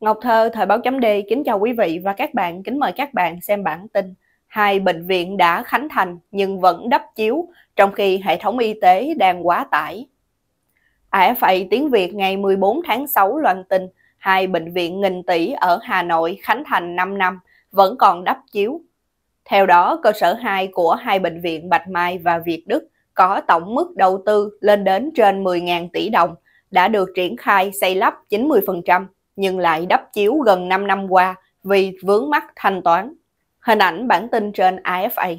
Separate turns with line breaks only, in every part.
Ngọc Thơ, Thời báo chấm D, kính chào quý vị và các bạn, kính mời các bạn xem bản tin. Hai bệnh viện đã khánh thành nhưng vẫn đắp chiếu, trong khi hệ thống y tế đang quá tải. AFA Tiếng Việt ngày 14 tháng 6 loan tin, hai bệnh viện nghìn tỷ ở Hà Nội khánh thành 5 năm, vẫn còn đắp chiếu. Theo đó, cơ sở 2 của hai bệnh viện Bạch Mai và Việt Đức có tổng mức đầu tư lên đến trên 10.000 tỷ đồng, đã được triển khai xây lắp 90%, nhưng lại đắp chiếu gần 5 năm qua vì vướng mắc thanh toán. Hình ảnh bản tin trên AFA.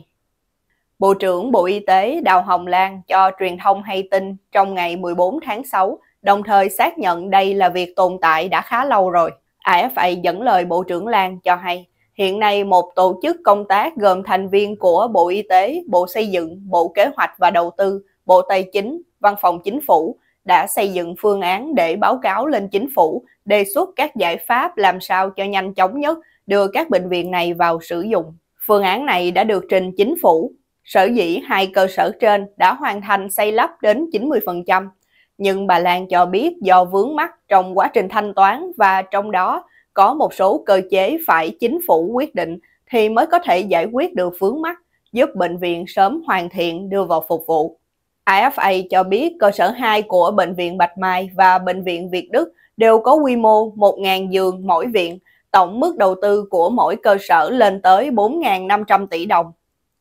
Bộ trưởng Bộ Y tế Đào Hồng Lan cho truyền thông hay tin trong ngày 14 tháng 6, đồng thời xác nhận đây là việc tồn tại đã khá lâu rồi. AFA dẫn lời Bộ trưởng Lan cho hay, hiện nay một tổ chức công tác gồm thành viên của Bộ Y tế, Bộ Xây dựng, Bộ Kế hoạch và Đầu tư, Bộ Tài chính, Văn phòng Chính phủ đã xây dựng phương án để báo cáo lên chính phủ, đề xuất các giải pháp làm sao cho nhanh chóng nhất đưa các bệnh viện này vào sử dụng. Phương án này đã được trình chính phủ. Sở dĩ hai cơ sở trên đã hoàn thành xây lắp đến 90%, nhưng bà Lan cho biết do vướng mắc trong quá trình thanh toán và trong đó có một số cơ chế phải chính phủ quyết định thì mới có thể giải quyết được vướng mắc, giúp bệnh viện sớm hoàn thiện đưa vào phục vụ. AFA cho biết cơ sở 2 của Bệnh viện Bạch Mai và Bệnh viện Việt Đức đều có quy mô 1.000 giường mỗi viện, tổng mức đầu tư của mỗi cơ sở lên tới 4.500 tỷ đồng.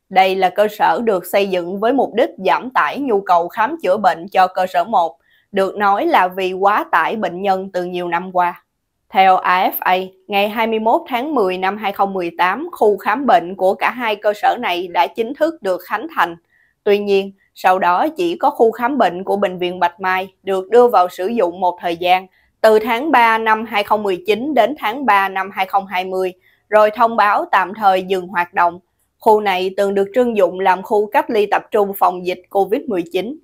Đây là cơ sở được xây dựng với mục đích giảm tải nhu cầu khám chữa bệnh cho cơ sở 1, được nói là vì quá tải bệnh nhân từ nhiều năm qua. Theo AFA, ngày 21 tháng 10 năm 2018, khu khám bệnh của cả hai cơ sở này đã chính thức được khánh thành. Tuy nhiên, sau đó chỉ có khu khám bệnh của Bệnh viện Bạch Mai được đưa vào sử dụng một thời gian, từ tháng 3 năm 2019 đến tháng 3 năm 2020, rồi thông báo tạm thời dừng hoạt động. Khu này từng được trưng dụng làm khu cách ly tập trung phòng dịch COVID-19.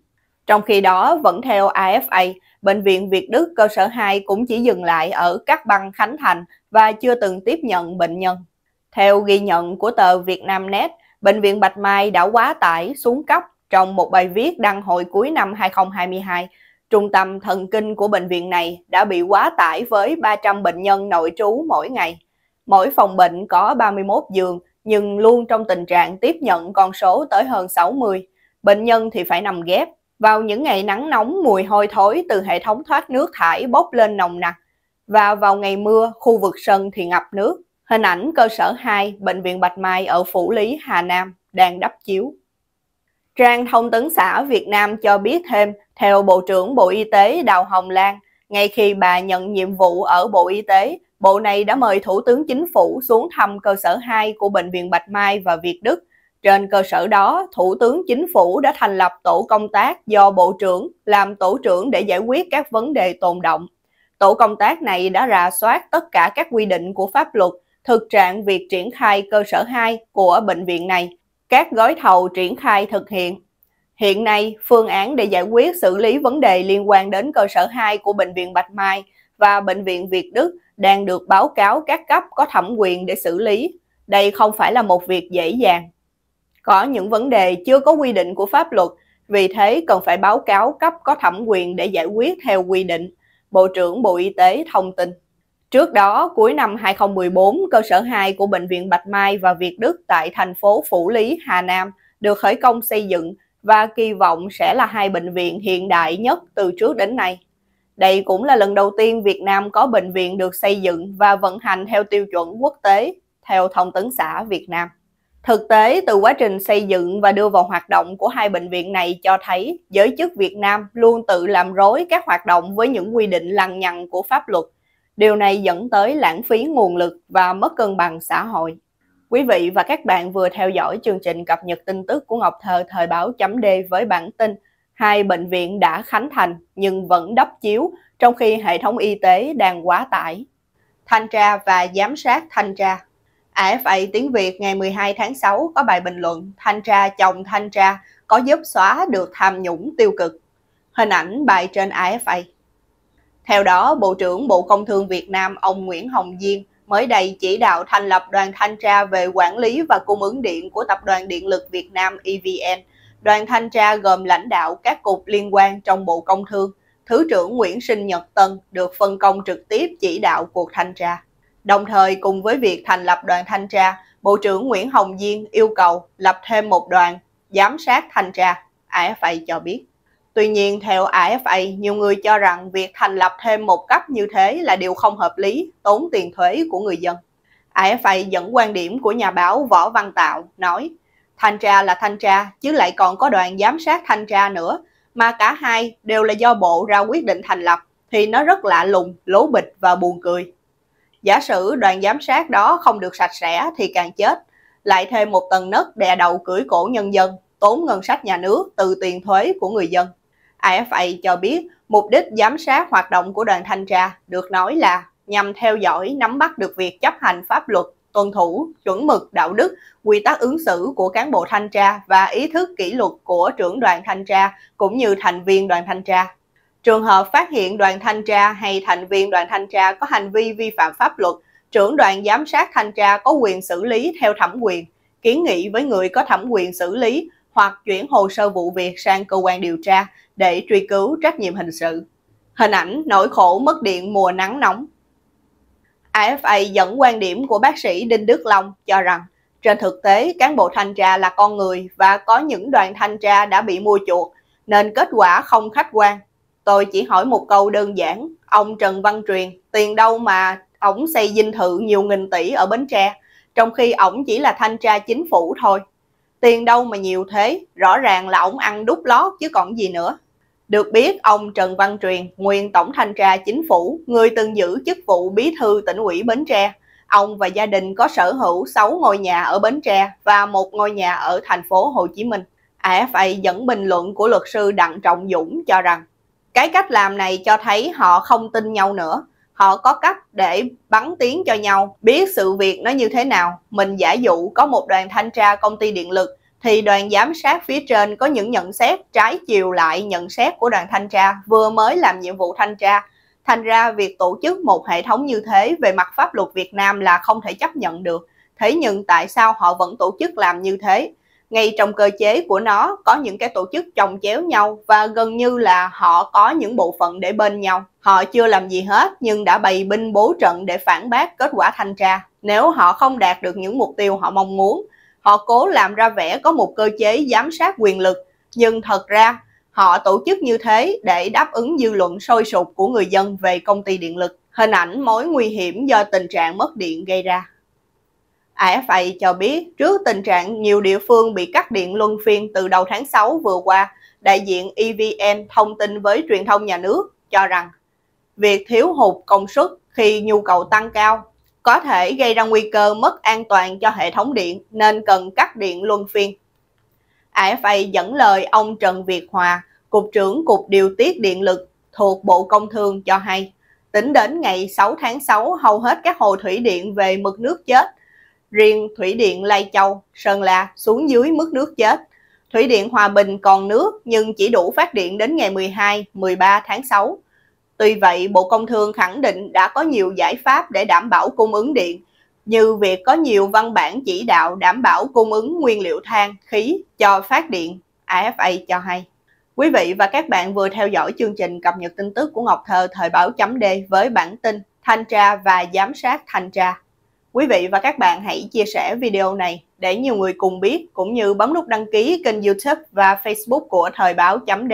Trong khi đó, vẫn theo AFA, Bệnh viện Việt Đức cơ sở 2 cũng chỉ dừng lại ở các băng Khánh Thành và chưa từng tiếp nhận bệnh nhân. Theo ghi nhận của tờ Vietnamnet, Bệnh viện Bạch Mai đã quá tải xuống cấp trong một bài viết đăng hồi cuối năm 2022, trung tâm thần kinh của bệnh viện này đã bị quá tải với 300 bệnh nhân nội trú mỗi ngày. Mỗi phòng bệnh có 31 giường nhưng luôn trong tình trạng tiếp nhận con số tới hơn 60. Bệnh nhân thì phải nằm ghép. Vào những ngày nắng nóng, mùi hôi thối từ hệ thống thoát nước thải bốc lên nồng nặc. Và vào ngày mưa, khu vực sân thì ngập nước. Hình ảnh cơ sở 2, Bệnh viện Bạch Mai ở Phủ Lý, Hà Nam đang đắp chiếu. Trang Thông tấn xã Việt Nam cho biết thêm, theo Bộ trưởng Bộ Y tế Đào Hồng Lan, ngay khi bà nhận nhiệm vụ ở Bộ Y tế, Bộ này đã mời Thủ tướng Chính phủ xuống thăm cơ sở 2 của Bệnh viện Bạch Mai và Việt Đức. Trên cơ sở đó, Thủ tướng Chính phủ đã thành lập tổ công tác do Bộ trưởng làm tổ trưởng để giải quyết các vấn đề tồn động. Tổ công tác này đã rà soát tất cả các quy định của pháp luật, thực trạng việc triển khai cơ sở 2 của bệnh viện này các gói thầu triển khai thực hiện. Hiện nay, phương án để giải quyết xử lý vấn đề liên quan đến cơ sở 2 của Bệnh viện Bạch Mai và Bệnh viện Việt Đức đang được báo cáo các cấp có thẩm quyền để xử lý. Đây không phải là một việc dễ dàng. Có những vấn đề chưa có quy định của pháp luật, vì thế cần phải báo cáo cấp có thẩm quyền để giải quyết theo quy định. Bộ trưởng Bộ Y tế thông tin. Trước đó, cuối năm 2014, cơ sở 2 của Bệnh viện Bạch Mai và Việt Đức tại thành phố Phủ Lý, Hà Nam được khởi công xây dựng và kỳ vọng sẽ là hai bệnh viện hiện đại nhất từ trước đến nay. Đây cũng là lần đầu tiên Việt Nam có bệnh viện được xây dựng và vận hành theo tiêu chuẩn quốc tế, theo Thông tấn xã Việt Nam. Thực tế, từ quá trình xây dựng và đưa vào hoạt động của hai bệnh viện này cho thấy giới chức Việt Nam luôn tự làm rối các hoạt động với những quy định lằng nhằng của pháp luật Điều này dẫn tới lãng phí nguồn lực và mất cân bằng xã hội. Quý vị và các bạn vừa theo dõi chương trình cập nhật tin tức của Ngọc Thơ thời báo chấm D với bản tin hai bệnh viện đã khánh thành nhưng vẫn đắp chiếu trong khi hệ thống y tế đang quá tải. Thanh tra và giám sát thanh tra AFA Tiếng Việt ngày 12 tháng 6 có bài bình luận Thanh tra chồng thanh tra có giúp xóa được tham nhũng tiêu cực. Hình ảnh bài trên AFA. Theo đó, Bộ trưởng Bộ Công Thương Việt Nam ông Nguyễn Hồng Diên mới đây chỉ đạo thành lập đoàn thanh tra về quản lý và cung ứng điện của Tập đoàn Điện lực Việt Nam EVN. Đoàn thanh tra gồm lãnh đạo các cục liên quan trong Bộ Công Thương. Thứ trưởng Nguyễn Sinh Nhật Tân được phân công trực tiếp chỉ đạo cuộc thanh tra. Đồng thời cùng với việc thành lập đoàn thanh tra, Bộ trưởng Nguyễn Hồng Diên yêu cầu lập thêm một đoàn giám sát thanh tra, AFA cho biết. Tuy nhiên, theo AFA, nhiều người cho rằng việc thành lập thêm một cấp như thế là điều không hợp lý, tốn tiền thuế của người dân. AFA dẫn quan điểm của nhà báo Võ Văn Tạo, nói Thanh tra là thanh tra, chứ lại còn có đoàn giám sát thanh tra nữa, mà cả hai đều là do bộ ra quyết định thành lập, thì nó rất lạ lùng, lố bịch và buồn cười. Giả sử đoàn giám sát đó không được sạch sẽ thì càng chết, lại thêm một tầng nấc đè đầu cưỡi cổ nhân dân, tốn ngân sách nhà nước từ tiền thuế của người dân. AFA cho biết mục đích giám sát hoạt động của đoàn thanh tra được nói là nhằm theo dõi, nắm bắt được việc chấp hành pháp luật, tuân thủ, chuẩn mực đạo đức, quy tắc ứng xử của cán bộ thanh tra và ý thức kỷ luật của trưởng đoàn thanh tra cũng như thành viên đoàn thanh tra. Trường hợp phát hiện đoàn thanh tra hay thành viên đoàn thanh tra có hành vi vi phạm pháp luật, trưởng đoàn giám sát thanh tra có quyền xử lý theo thẩm quyền, kiến nghị với người có thẩm quyền xử lý hoặc chuyển hồ sơ vụ việc sang cơ quan điều tra để truy cứu trách nhiệm hình sự. Hình ảnh nỗi khổ mất điện mùa nắng nóng. AFA dẫn quan điểm của bác sĩ Đinh Đức Long cho rằng trên thực tế cán bộ thanh tra là con người và có những đoàn thanh tra đã bị mua chuộc nên kết quả không khách quan. Tôi chỉ hỏi một câu đơn giản, ông Trần Văn Truyền tiền đâu mà ổng xây dinh thự nhiều nghìn tỷ ở Bến Tre trong khi ổng chỉ là thanh tra chính phủ thôi. Tiền đâu mà nhiều thế, rõ ràng là ổng ăn đút lót chứ còn gì nữa. Được biết, ông Trần Văn Truyền, nguyên Tổng Thanh tra Chính phủ, người từng giữ chức vụ bí thư tỉnh ủy Bến Tre. Ông và gia đình có sở hữu 6 ngôi nhà ở Bến Tre và một ngôi nhà ở thành phố Hồ Chí Minh. AFA dẫn bình luận của luật sư Đặng Trọng Dũng cho rằng, cái cách làm này cho thấy họ không tin nhau nữa. Họ có cách để bắn tiếng cho nhau, biết sự việc nó như thế nào. Mình giả dụ có một đoàn thanh tra công ty điện lực thì đoàn giám sát phía trên có những nhận xét trái chiều lại nhận xét của đoàn thanh tra vừa mới làm nhiệm vụ thanh tra. Thành ra việc tổ chức một hệ thống như thế về mặt pháp luật Việt Nam là không thể chấp nhận được. Thế nhưng tại sao họ vẫn tổ chức làm như thế? Ngay trong cơ chế của nó có những cái tổ chức chồng chéo nhau và gần như là họ có những bộ phận để bên nhau. Họ chưa làm gì hết nhưng đã bày binh bố trận để phản bác kết quả thanh tra. Nếu họ không đạt được những mục tiêu họ mong muốn Họ cố làm ra vẻ có một cơ chế giám sát quyền lực, nhưng thật ra họ tổ chức như thế để đáp ứng dư luận sôi sục của người dân về công ty điện lực. Hình ảnh mối nguy hiểm do tình trạng mất điện gây ra. AFA cho biết trước tình trạng nhiều địa phương bị cắt điện luân phiên từ đầu tháng 6 vừa qua, đại diện EVN thông tin với truyền thông nhà nước cho rằng việc thiếu hụt công suất khi nhu cầu tăng cao có thể gây ra nguy cơ mất an toàn cho hệ thống điện nên cần cắt điện luân phiên. AFA dẫn lời ông Trần Việt Hòa, Cục trưởng Cục Điều tiết Điện lực thuộc Bộ Công Thương cho hay, tính đến ngày 6 tháng 6, hầu hết các hồ thủy điện về mực nước chết. Riêng thủy điện Lai Châu, Sơn La xuống dưới mức nước chết. Thủy điện Hòa Bình còn nước nhưng chỉ đủ phát điện đến ngày 12, 13 tháng 6. Tuy vậy, Bộ Công Thương khẳng định đã có nhiều giải pháp để đảm bảo cung ứng điện, như việc có nhiều văn bản chỉ đạo đảm bảo cung ứng nguyên liệu than, khí cho phát điện, AFA cho hay. Quý vị và các bạn vừa theo dõi chương trình cập nhật tin tức của Ngọc Thơ thời báo chấm D với bản tin Thanh tra và giám sát thanh tra. Quý vị và các bạn hãy chia sẻ video này để nhiều người cùng biết cũng như bấm nút đăng ký kênh YouTube và Facebook của Thời báo chấm D